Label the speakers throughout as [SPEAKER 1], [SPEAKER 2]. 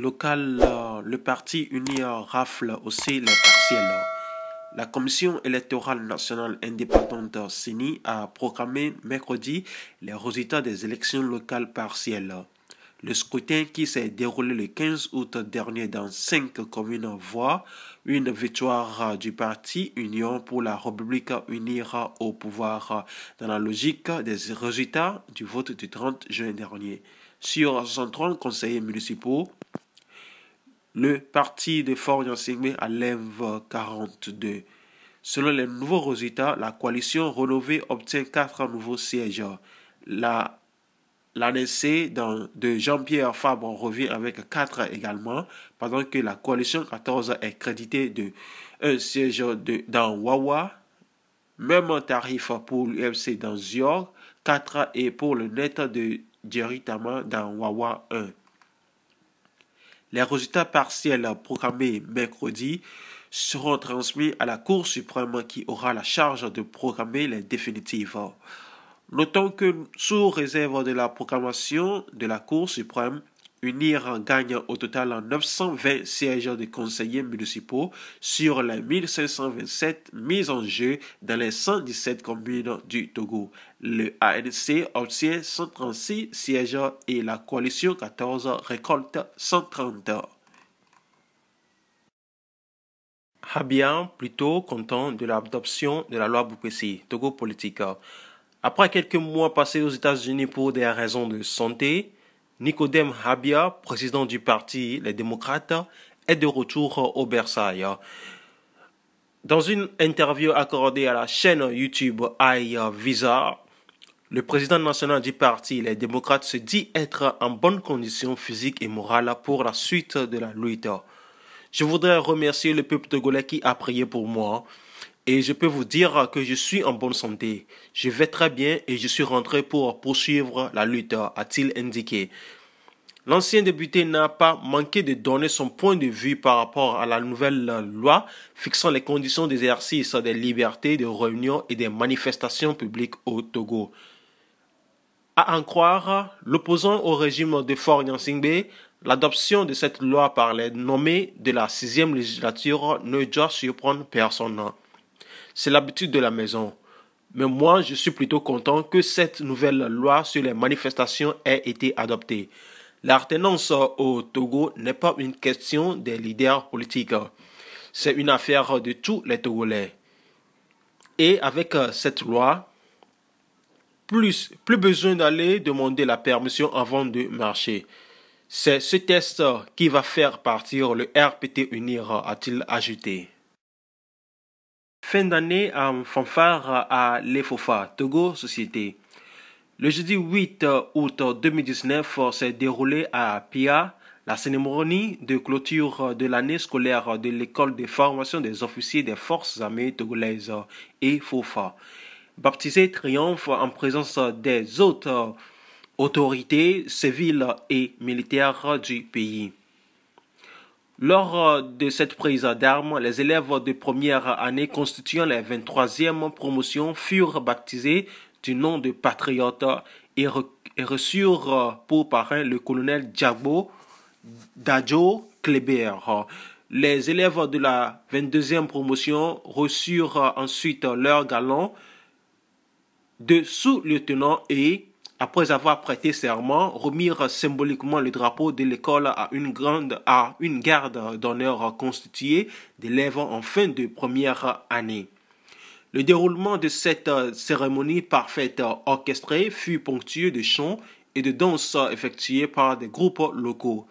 [SPEAKER 1] local, euh, le parti uni rafle aussi les partiels. La Commission électorale nationale indépendante CENI a programmé mercredi les résultats des élections locales partielles. Le scrutin qui s'est déroulé le 15 août dernier dans cinq communes voit une victoire euh, du parti Union pour la République unir euh, au pouvoir dans la logique des résultats du vote du 30 juin dernier. Sur 130 conseillers municipaux, le parti de Fort enseigné à l'ENV 42. Selon les nouveaux résultats, la coalition renouvelée obtient quatre nouveaux sièges. La de Jean-Pierre Fabre revient avec 4 également, pendant que la coalition 14 est créditée de un siège dans Wawa, même tarif pour l'UFC dans York, 4 et pour le net de Jerry dans Wawa 1. Les résultats partiels programmés mercredi seront transmis à la Cour suprême qui aura la charge de programmer les définitives. Notons que sous réserve de la programmation de la Cour suprême, UNIR gagne au total 920 sièges de conseillers municipaux sur les 1527 mises en jeu dans les 117 communes du Togo. Le ANC obtient 136 sièges et la coalition 14 récolte 130. Habia, plutôt content de l'adoption de la loi Boukessi, Togo Politique. Après quelques mois passés aux États-Unis pour des raisons de santé, Nicodem Habia, président du parti Les Démocrates, est de retour au Versailles. Dans une interview accordée à la chaîne YouTube Visa, le président national du parti, les démocrates, se dit être en bonne condition physique et morale pour la suite de la lutte. Je voudrais remercier le peuple togolais qui a prié pour moi. Et je peux vous dire que je suis en bonne santé. Je vais très bien et je suis rentré pour poursuivre la lutte, a-t-il indiqué. L'ancien député n'a pas manqué de donner son point de vue par rapport à la nouvelle loi fixant les conditions d'exercice des libertés de réunion et des manifestations publiques au Togo. À en croire, l'opposant au régime de Fort Nyansingbe, l'adoption de cette loi par les nommés de la sixième législature ne doit surprendre personne. C'est l'habitude de la maison. Mais moi, je suis plutôt content que cette nouvelle loi sur les manifestations ait été adoptée. L'artenance au Togo n'est pas une question des leaders politiques. C'est une affaire de tous les Togolais. Et avec euh, cette loi, plus, plus besoin d'aller demander la permission avant de marcher. C'est ce test qui va faire partir le RPT Unir, a-t-il ajouté. Fin d'année en fanfare à l'EFOFA, Togo Société. Le jeudi 8 août 2019 s'est déroulée à Pia la cérémonie de clôture de l'année scolaire de l'école de formation des officiers des forces armées togolaises EFOFA. baptisée Baptisé Triomphe en présence des autres autorités civiles et militaires du pays. Lors euh, de cette prise d'armes, les élèves de première année constituant la 23e promotion furent baptisés du nom de patriote et, reçurent euh, pour parrain le colonel Diabo Dajo Kleber. Les élèves de la 22e promotion reçurent euh, ensuite leur galon de sous-lieutenant et après avoir prêté serment, remirent symboliquement le drapeau de l'école à une grande, à une garde d'honneur constituée d'élèves en fin de première année. Le déroulement de cette euh, cérémonie parfaite euh, orchestrée fut ponctué de chants et de danses effectuées par des groupes locaux.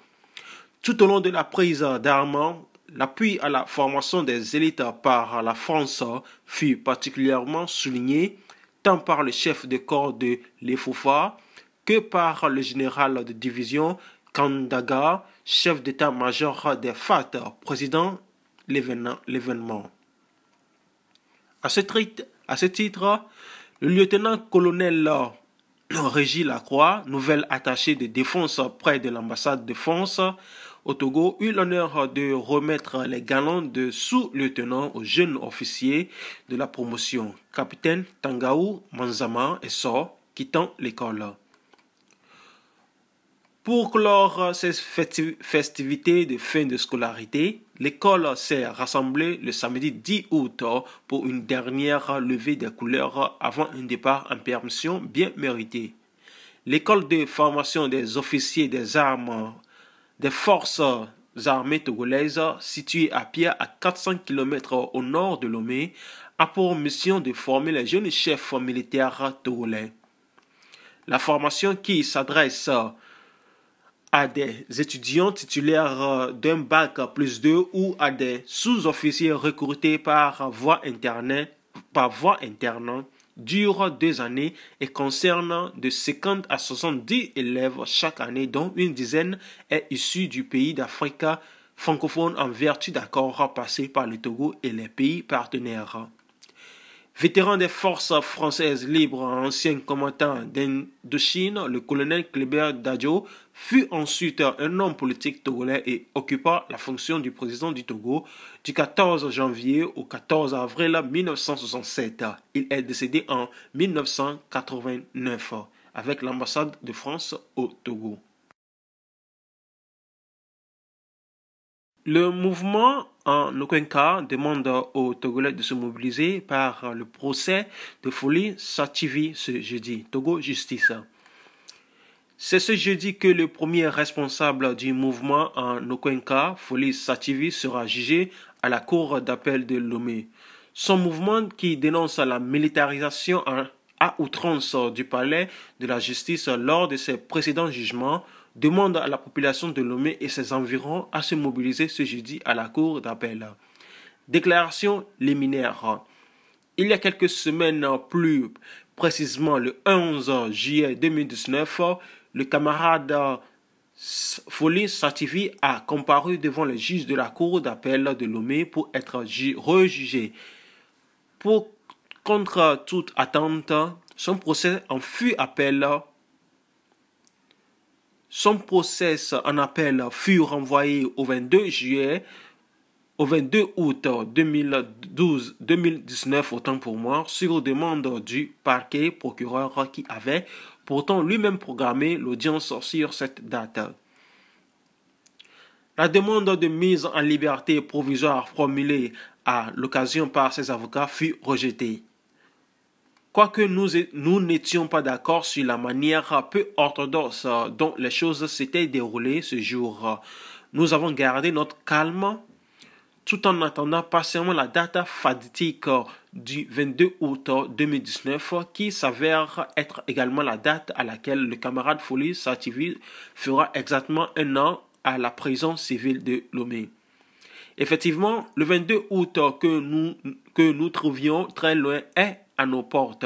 [SPEAKER 1] Tout au long de la prise d'armes, l'appui à la formation des élites par la France fut particulièrement souligné tant par le chef de corps de l'EFOFA que par le général de division Kandaga, chef d'état-major des FAT, président l'événement. À ce, à ce titre, le lieutenant-colonel Régis Lacroix, nouvel attaché de défense près de l'ambassade de France, au Togo eut l'honneur de remettre les galons de sous-lieutenant aux jeunes officiers de la promotion, capitaine Tangaou Manzama et So, quittant l'école. Pour clore ces festivités de fin de scolarité, l'école s'est rassemblée le samedi 10 août pour une dernière levée des couleurs avant un départ en permission bien méritée. L'école de formation des officiers des armes des forces armées togolaises situées à pied à 400 km au nord de Lomé a pour mission de former les jeunes chefs militaires togolais. La formation qui s'adresse à des étudiants titulaires d'un bac plus 2 ou à des sous-officiers recrutés par voie interne, par voie interne dure deux années et concerne de 50 à 70 élèves chaque année, dont une dizaine est issue du pays d'Afrique francophone en vertu d'accords passés par le Togo et les pays partenaires. Vétéran des forces françaises libres, ancien commandant d'Indochine, le colonel Kléber Dadjo fut ensuite un homme politique togolais et occupa la fonction du président du Togo du 14 janvier au 14 avril 1967. Il est décédé en 1989 avec l'ambassade de France au Togo. Le mouvement en aucun cas demande aux Togolais de se mobiliser par le procès de folie Sativi ce jeudi. Togo Justice. C'est ce jeudi que le premier responsable du mouvement en aucun cas, Folie Sativi, sera jugé à la cour d'appel de Lomé. Son mouvement qui dénonce la militarisation à outrance du palais de la justice lors de ses précédents jugements demande à la population de Lomé et ses environs à se mobiliser ce jeudi à la cour d'appel. Déclaration liminaire. Il y a quelques semaines plus précisément le 11 juillet 2019, le camarade Folie Sativi a comparu devant le juge de la cour d'appel de Lomé pour être rejugé. Pour contre toute attente, son procès en fut appel son procès en appel fut renvoyé au 22 juillet, au 22 août 2012, 2019, autant pour moi, sur demande du parquet procureur qui avait pourtant lui-même programmé l'audience sur cette date. La demande de mise en liberté provisoire formulée à l'occasion par ses avocats fut rejetée. Quoique nous, n'étions pas d'accord sur la manière peu orthodoxe euh, dont les choses s'étaient déroulées ce jour, euh, nous avons gardé notre calme tout en attendant patiemment la date fatidique euh, du 22 août 2019 qui s'avère être également la date à laquelle le camarade Folie Sativi fera exactement un an à la prison civile de Lomé. Effectivement, le 22 août euh, que nous, que nous trouvions très loin est à nos portes.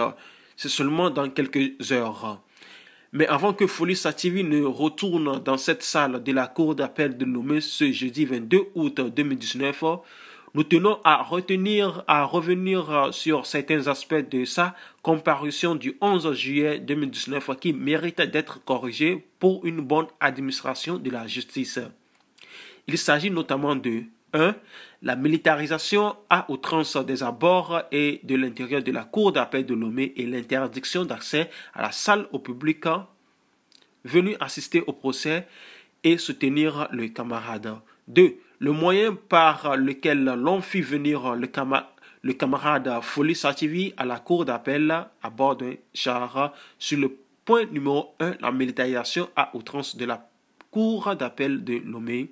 [SPEAKER 1] C'est seulement dans quelques heures. Mais avant que Folie Sativi ne retourne dans cette salle de la cour d'appel de Lomé ce jeudi 22 août 2019, nous tenons à retenir, à revenir euh, sur certains aspects de sa comparution du 11 juillet 2019 qui mérite d'être corrigé pour une bonne administration de la justice. Il s'agit notamment de 1. La militarisation à outrance des abords et de l'intérieur de la cour d'appel de Lomé et l'interdiction d'accès à la salle au public venu assister au procès et soutenir le camarade. 2. Le moyen par lequel l'on fit venir le, camarade Folie Sativi à la cour d'appel à bord d'un char sur le point numéro 1, la militarisation à outrance de la cour d'appel de Lomé.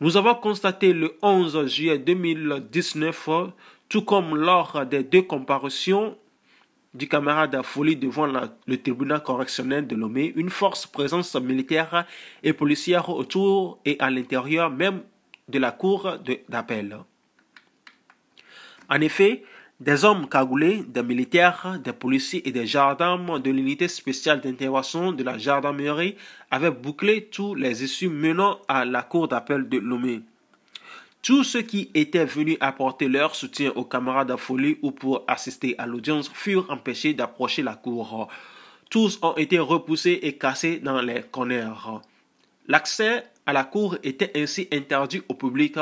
[SPEAKER 1] Nous avons constaté le 11 juillet 2019, tout comme lors des deux comparutions du camarade à folie devant le tribunal correctionnel de Lomé, une force présence militaire et policière autour et à l'intérieur même de la cour d'appel. En effet, des hommes cagoulés, des militaires, des policiers et des gendarmes de l'unité spéciale d'intervention de la gendarmerie avaient bouclé tous les issues menant à la cour d'appel de Lomé. Tous ceux qui étaient venus apporter leur soutien aux camarades à folie ou pour assister à l'audience furent empêchés d'approcher la cour. Tous ont été repoussés et cassés dans les corners. L'accès à la cour était ainsi interdit au public.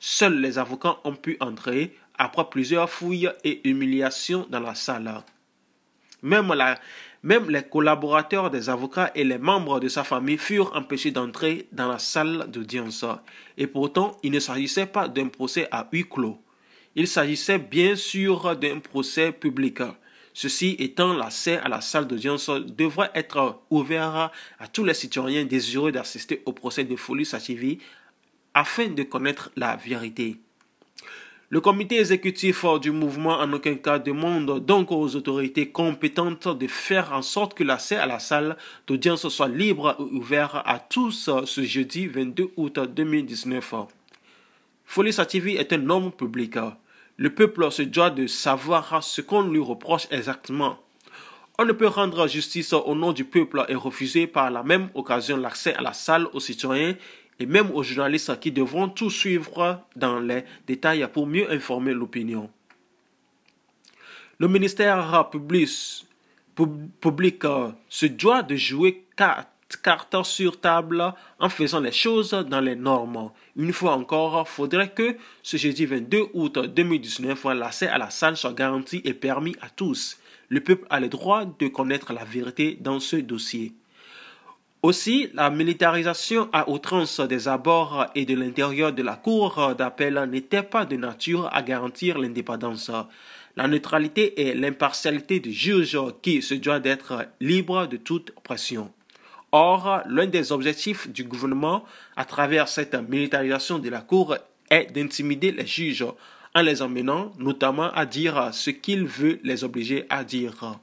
[SPEAKER 1] Seuls les avocats ont pu entrer, après plusieurs fouilles et humiliations dans la salle. Même, les collaborateurs des avocats et les membres de sa famille furent empêchés d'entrer dans la salle d'audience. Et pourtant, il ne s'agissait pas d'un procès à huis clos. Il s'agissait bien sûr d'un procès public. Ceci étant, l'accès à la salle d'audience devrait être ouvert à tous les citoyens désireux d'assister au procès de Folie Achivi afin de connaître la vérité. Le comité exécutif du mouvement en aucun cas demande donc aux autorités compétentes de faire en sorte que l'accès à la salle d'audience soit libre ou ouvert à tous ce jeudi 22 août 2019. Folie est un homme public. Le peuple se doit de savoir ce qu'on lui reproche exactement. On ne peut rendre justice au nom du peuple et refuser par la même occasion l'accès à la salle aux citoyens et même aux journalistes qui devront tout suivre dans les détails pour mieux informer l'opinion. Le ministère public, se euh, doit de jouer quatre cartes sur table en faisant les choses dans les normes. Une fois encore, faudrait que ce jeudi 22 août 2019, l'accès à la salle soit garanti et permis à tous. Le peuple a le droit de connaître la vérité dans ce dossier. Aussi, la militarisation à outrance des abords et de l'intérieur de la cour d'appel n'était pas de nature à garantir l'indépendance, la neutralité et l'impartialité du juge qui se doit d'être libre de toute pression. Or, l'un des objectifs du gouvernement à travers cette militarisation de la cour est d'intimider les juges en les emmenant notamment à dire ce qu'il veut les obliger à dire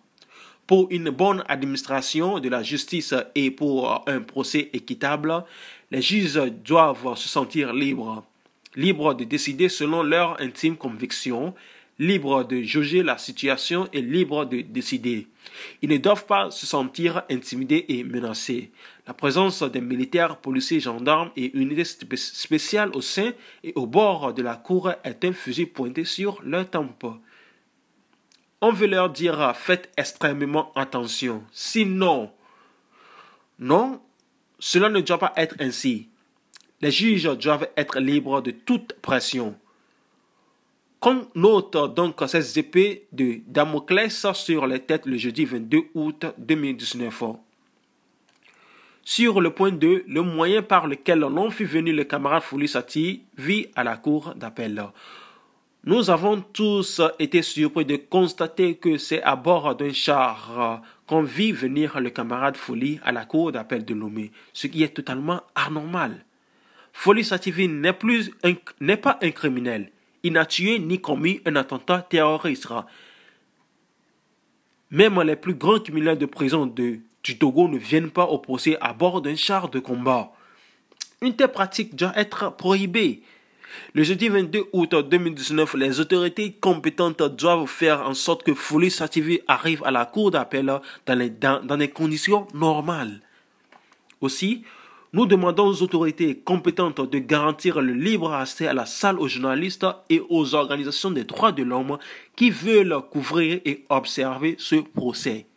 [SPEAKER 1] pour une bonne administration de la justice et pour euh, un procès équitable, les juges doivent se sentir libres, libres de décider selon leur intime conviction, libres de juger la situation et libres de décider. Ils ne doivent pas se sentir intimidés et menacés. La présence des militaires, policiers, gendarmes et unités spéciales au sein et au bord de la cour est un fusil pointé sur leur temple on veut leur dire ah, faites extrêmement attention. Sinon, non, cela ne doit pas être ainsi. Les juges doivent être libres de toute pression. Qu'on note donc ces épées de Damoclès sur les têtes le jeudi 22 août 2019. Sur le point 2, le moyen par lequel l'on fut venu le camarade Foulisati vit à la cour d'appel. Nous avons tous été surpris de constater que c'est à bord d'un char qu'on vit venir le camarade Folie à la cour d'appel de Lomé, ce qui est totalement anormal. Folie Sativi n'est plus n'est pas un criminel. Il n'a tué ni commis un attentat terroriste. Même les plus grands criminels de prison de, du Togo ne viennent pas au procès à bord d'un char de combat. Une telle pratique doit être prohibée. Le jeudi 22 août 2019, les autorités compétentes doivent faire en sorte que Fouli Sativé arrive à la cour d'appel dans, les dans des conditions normales. Aussi, nous demandons aux autorités compétentes de garantir le libre accès à la salle aux journalistes et aux organisations des droits de l'homme qui veulent couvrir et observer ce procès.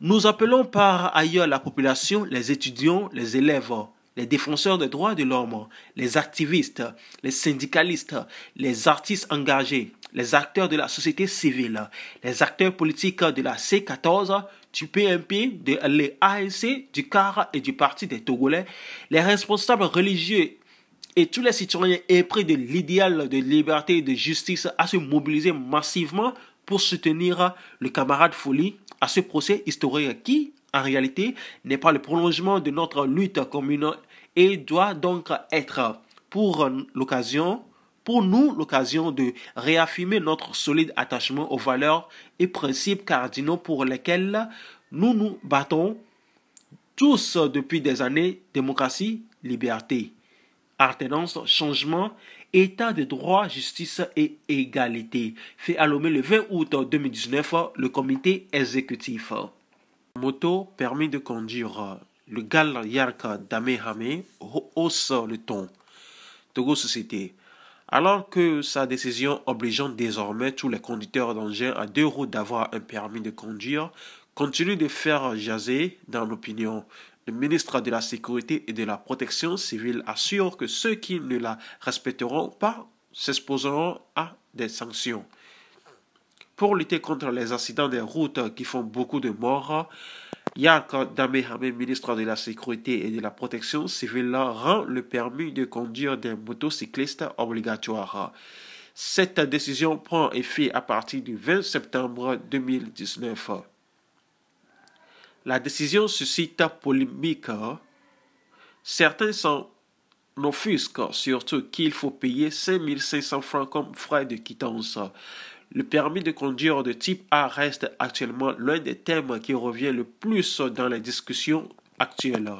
[SPEAKER 1] Nous appelons par ailleurs la population, les étudiants, les élèves, les défenseurs des droits de l'homme, les activistes, les syndicalistes, les artistes engagés, les acteurs de la société civile, les acteurs politiques de la C14, du PMP, de l'ASC, du CAR et du Parti des Togolais, les responsables religieux et tous les citoyens épris de l'idéal de liberté et de justice à se mobiliser massivement pour soutenir le camarade Folie à ce procès historique qui, en réalité, n'est pas le prolongement de notre lutte commune et doit donc être pour l'occasion, pour nous l'occasion de réaffirmer notre solide attachement aux valeurs et principes cardinaux pour lesquels nous nous battons tous depuis des années, démocratie, liberté, alternance, changement, état de droit, justice et égalité. Fait allumer le 20 août 2019 le comité exécutif. Moto, permis de conduire. Euh, le Gal Yarka Damehame hausse le ton. Togo Société. Alors que sa décision obligeant désormais tous les conducteurs d'engins à deux roues d'avoir un permis de conduire continue de faire jaser dans l'opinion, le ministre de la Sécurité et de la Protection civile assure que ceux qui ne la respecteront pas s'exposeront à des sanctions pour lutter contre les accidents des routes qui font beaucoup de morts, Yaka Damehame, ministre de la Sécurité et de la Protection civile, rend le permis de conduire des motocyclistes obligatoire. Cette décision prend effet à partir du 20 septembre 2019. La décision suscite polémique. Certains s'en offusquent, surtout qu'il faut payer 5 500 francs comme frais de quittance. Le permis de conduire de type A reste actuellement l'un des thèmes qui revient le plus dans les discussions actuelles.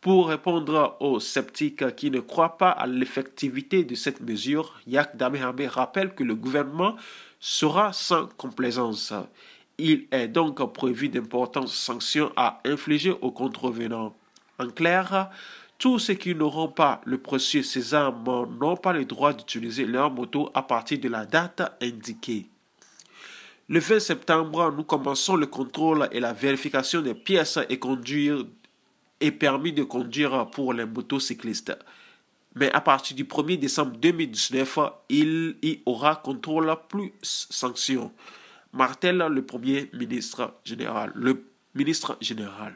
[SPEAKER 1] Pour répondre aux sceptiques qui ne croient pas à l'effectivité de cette mesure, Yak Damehame rappelle que le gouvernement sera sans complaisance. Il est donc prévu d'importantes sanctions à infliger aux contrevenants. En clair, tous ceux qui n'auront pas le précieux sésame n'ont pas le droit d'utiliser leur moto à partir de la date indiquée. Le 20 septembre, nous commençons le contrôle et la vérification des pièces et conduire et permis de conduire pour les motocyclistes. Mais à partir du 1er décembre 2019, il y aura contrôle plus sanctions. Martel, le premier ministre général. Le ministre général.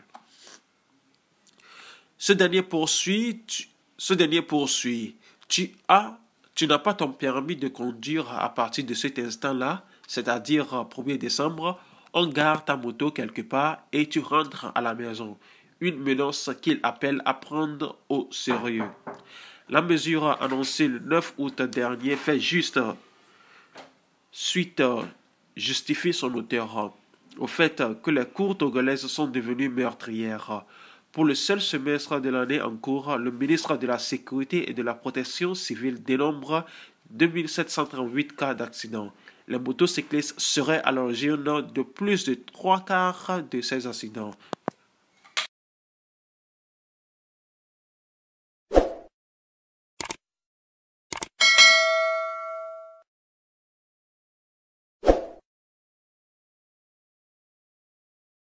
[SPEAKER 1] Ce dernier poursuit, tu, ce dernier poursuit, tu as, tu n'as pas ton permis de conduire à partir de cet instant-là, c'est-à-dire 1er euh, décembre, on garde ta moto quelque part et tu rentres à la maison. Une menace qu'il appelle à prendre au sérieux. La mesure annoncée le 9 août dernier fait juste suite justifie son auteur euh, au fait que les cours togolaises sont devenues meurtrières. Pour le seul semestre de l'année en cours, le ministre de la Sécurité et de la Protection civile dénombre 2738 cas d'accidents. Les motocyclistes seraient à l'origine de plus de trois quarts de ces accidents.